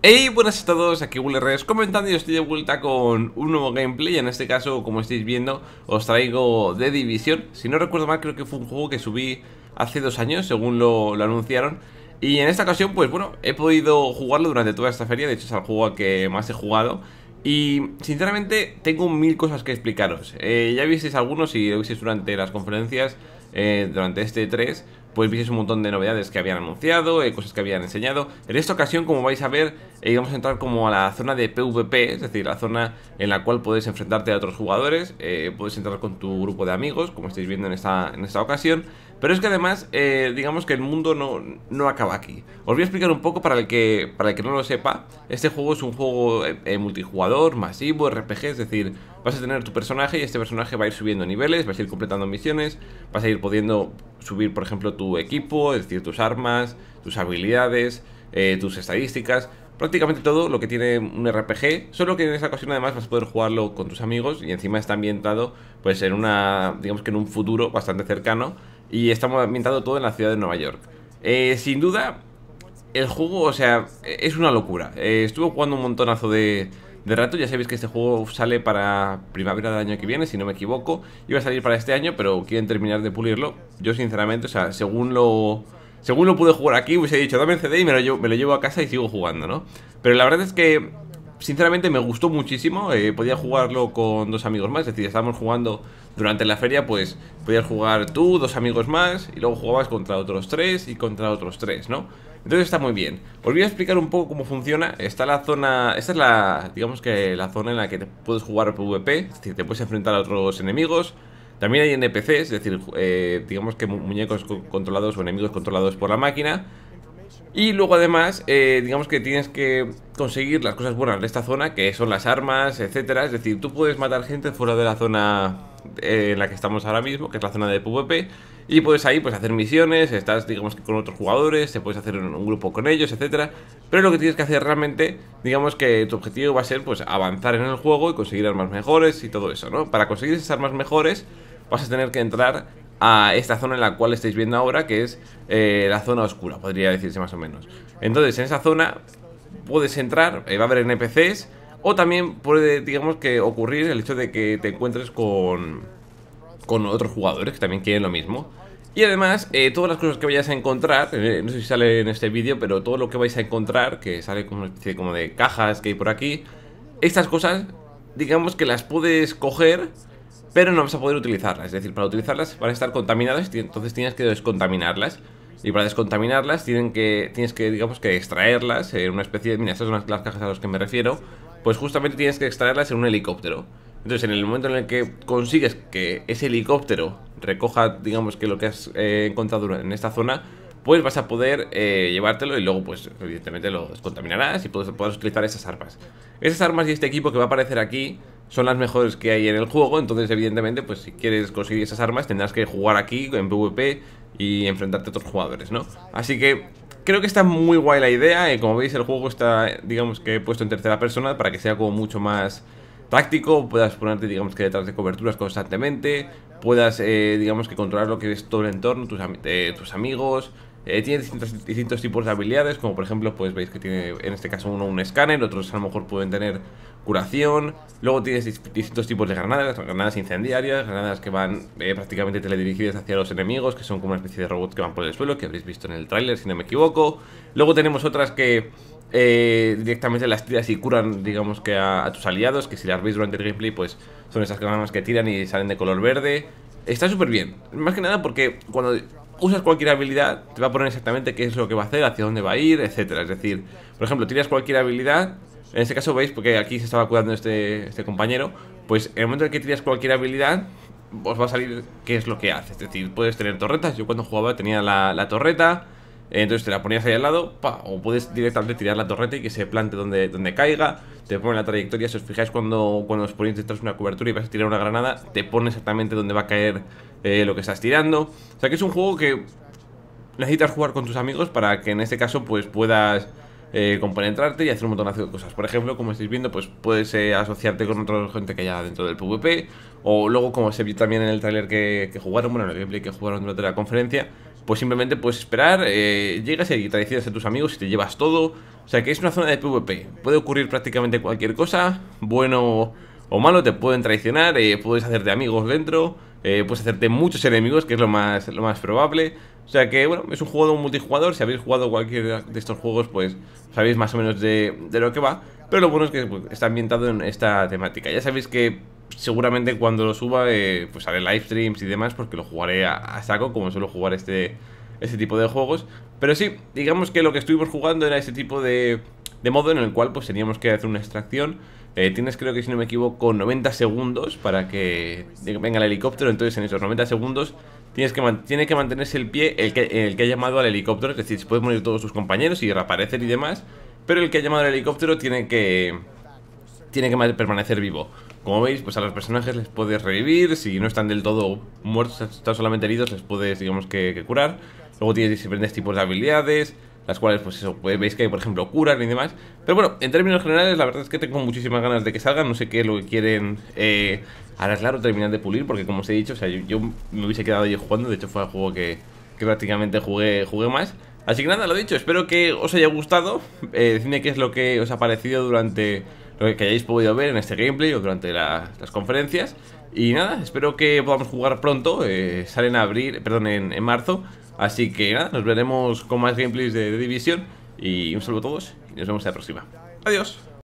Hey, buenas a todos, aquí WillerRes comentando y estoy de vuelta con un nuevo gameplay En este caso, como estáis viendo, os traigo The Division Si no recuerdo mal, creo que fue un juego que subí hace dos años, según lo, anunciaron Y en esta ocasión, pues bueno, he podido jugarlo durante toda esta feria De hecho, es el juego al que más he jugado y sinceramente tengo mil cosas que explicaros eh, Ya visteis algunos y lo visteis durante las conferencias eh, Durante este 3 pues visteis un montón de novedades que habían anunciado, eh, cosas que habían enseñado. En esta ocasión, como vais a ver, eh, vamos a entrar como a la zona de PvP, es decir, la zona en la cual podéis enfrentarte a otros jugadores, eh, puedes entrar con tu grupo de amigos, como estáis viendo en esta, en esta ocasión. Pero es que además, eh, digamos que el mundo no, acaba aquí. Os voy a explicar un poco para el, que, para el que no lo sepa. Este juego es un juego multijugador, masivo, RPG, es decir, vas a tener tu personaje y este personaje va a ir subiendo niveles, vas a ir completando misiones, vas a ir pudiendo subir, por ejemplo, tu equipo, es decir, tus armas, tus habilidades, eh, tus estadísticas, prácticamente todo lo que tiene un RPG, solo que en esa ocasión además vas a poder jugarlo con tus amigos y encima está ambientado pues en una, digamos que en un futuro bastante cercano y está ambientado todo en la ciudad de Nueva York. Eh, sin duda, el juego, o sea, e-, es una locura. Eh, estuve jugando un montonazo de, de rato. Ya sabéis que este juego sale para primavera del año que viene, si no me equivoco. Iba a salir para este año, pero quieren terminar de pulirlo. Yo, sinceramente, o sea, según lo... Según lo pude jugar aquí, hubiese dicho, dame el CD y me llevo, me lo llevo a casa y sigo jugando, ¿no? Pero la verdad es que sinceramente me gustó muchísimo. Eh, podía jugarlo con dos amigos más. Es decir, estábamos jugando durante la feria, pues podías jugar tú, dos amigos más, y luego jugabas contra otros tres y contra otros tres, ¿no? Entonces está muy bien. Os voy a explicar un poco cómo funciona. Está la zona. Esta es la. Digamos que la zona en la que puedes jugar PvP. Es decir, te puedes enfrentar a otros enemigos. También hay NPCs, es decir, eh, digamos que muñecos controlados o enemigos controlados por la máquina. Y luego además, eh, digamos que tienes que conseguir las cosas buenas de esta zona, que son las armas, etcétera. Es decir, tú puedes matar gente fuera de la zona eh, en la que estamos ahora mismo, que es la zona de PvP, y puedes ahí pues hacer misiones, estás digamos que con otros jugadores, te puedes hacer un, un grupo con ellos, etcétera. Pero lo que tienes que hacer realmente, digamos que tu objetivo va a ser pues avanzar en el juego y conseguir armas mejores y todo eso, ¿no? Para conseguir esas armas mejores vas a tener que entrar a esta zona en la cual estáis viendo ahora, que es eh, la zona oscura, podría decirse más o menos. Entonces, en esa zona puedes entrar, eh, va a haber NPCs, o también puede, digamos, que ocurrir el hecho de que te encuentres con, con otros jugadores que también quieren lo mismo. Y además, eh, todas las cosas que vayas a encontrar, no sé si sale en este vídeo, pero todo lo que vais a encontrar, que sale como especie como de cajas que hay por aquí, estas cosas, digamos que las puedes coger pero no vas a poder utilizarlas. Es decir, para utilizarlas van a estar contaminadas y entonces tienes que descontaminarlas. Y para descontaminarlas tienen que, tienes que, digamos, que extraerlas en una especie de... Mira, estas son las, cajas a las que me refiero. Pues justamente tienes que extraerlas en un helicóptero. Entonces, en el momento en el que consigues que ese helicóptero recoja, digamos, que lo que has eh, encontrado en esta zona, pues vas a poder eh, llevártelo y luego, pues, evidentemente lo descontaminarás y puedes podrás utilizar esas armas. Esas armas y este equipo que va a aparecer aquí son las mejores que hay en el juego, entonces evidentemente pues si quieres conseguir esas armas tendrás que jugar aquí en PvP y enfrentarte a otros jugadores, ¿no? Así que creo que está muy guay la idea y eh, como veis el juego está, digamos que he puesto en tercera persona para que sea como mucho más táctico, puedas ponerte digamos que detrás de coberturas constantemente, puedas eh, digamos que controlar lo que es todo el entorno, tus eh, amigos, eh, tiene distintos, tipos de habilidades, como por ejemplo, pues veis que tiene en este caso uno un escáner, otros a lo mejor pueden tener curación. Luego tienes distintos tipos de granadas, granadas incendiarias, granadas que van eh, prácticamente teledirigidas hacia los enemigos, que son como una especie de robots que van por el suelo, que habréis visto en el tráiler si no me equivoco. Luego tenemos otras que eh, directamente las tiras y curan, digamos que a, a, tus aliados, que si las veis durante el gameplay, pues son esas granadas que tiran y salen de color verde. Está súper bien, más que nada porque cuando usas cualquier habilidad, te va a poner exactamente qué es lo que va a hacer, hacia dónde va a ir, etcétera. Es decir, por ejemplo, tiras cualquier habilidad, en este caso veis, porque aquí se estaba cuidando este, este compañero, pues en el momento en que tiras cualquier habilidad, os va a salir qué es lo que hace. Es decir, puedes tener torretas. Yo cuando jugaba tenía la torreta, entonces te la ponías ahí al lado, o puedes directamente tirar la torreta y que se plante donde, donde caiga, te pone la trayectoria, si os fijáis cuando, cuando os ponéis detrás una cobertura y vas a tirar una granada, te pone exactamente donde va a caer eh, lo que estás tirando. O sea que es un juego que necesitas jugar con tus amigos para que en este caso pues puedas eh, y hacer un montonazo de cosas. Por ejemplo, como estáis viendo, pues puedes eh, asociarte con otra gente que haya dentro del PvP, o luego como se vio también en el trailer que, que jugaron, bueno, en el gameplay que jugaron durante la conferencia, pues simplemente puedes esperar, eh, llegas y traicionas a tus amigos y te llevas todo. O sea que es una zona de PvP, puede ocurrir prácticamente cualquier cosa, bueno o malo, te pueden traicionar, eh, puedes hacerte amigos dentro, eh, puedes hacerte muchos enemigos, que es lo más, lo más probable. O sea que, bueno, es un juego de un multijugador, si habéis jugado cualquier de estos juegos, pues sabéis más o menos de, lo que va. Pero lo bueno es que pues, está ambientado en esta temática. Ya sabéis que seguramente cuando lo suba eh, pues haré live streams y demás porque lo jugaré a, saco como suelo jugar este, este tipo de juegos. Pero sí, digamos que lo que estuvimos jugando era ese tipo de, de modo en el cual pues teníamos que hacer una extracción. Eh, tienes creo que si no me equivoco 90 segundos para que venga el helicóptero, entonces en esos 90 segundos tienes que tiene que mantenerse el pie el que, el que ha llamado al helicóptero, es decir, se pueden morir todos sus compañeros y reaparecer y demás, pero el que ha llamado al helicóptero tiene que tiene que permanecer vivo. Como veis, pues a los personajes les puedes revivir, si no están del todo muertos, están solamente heridos, les puedes, digamos, que, curar. Luego tienes diferentes tipos de habilidades, las cuales, pues eso, pues, veis que hay, por ejemplo, curan y demás. Pero bueno, en términos generales, la verdad es que tengo muchísimas ganas de que salgan. No sé qué es lo que quieren eh, claro o terminar de pulir, porque como os he dicho, o sea, yo, me hubiese quedado yo jugando. De hecho, fue el juego que, que prácticamente jugué, jugué más. Así que nada, lo dicho, espero que os haya gustado. Eh, decidme qué es lo que os ha parecido durante lo que hayáis podido ver en este gameplay o durante las conferencias. Y nada, espero que podamos jugar pronto, salen eh, sale en perdón, en, marzo. Así que nada, nos veremos con más gameplays de, de División. Y un saludo a todos y nos vemos en la próxima. Adiós.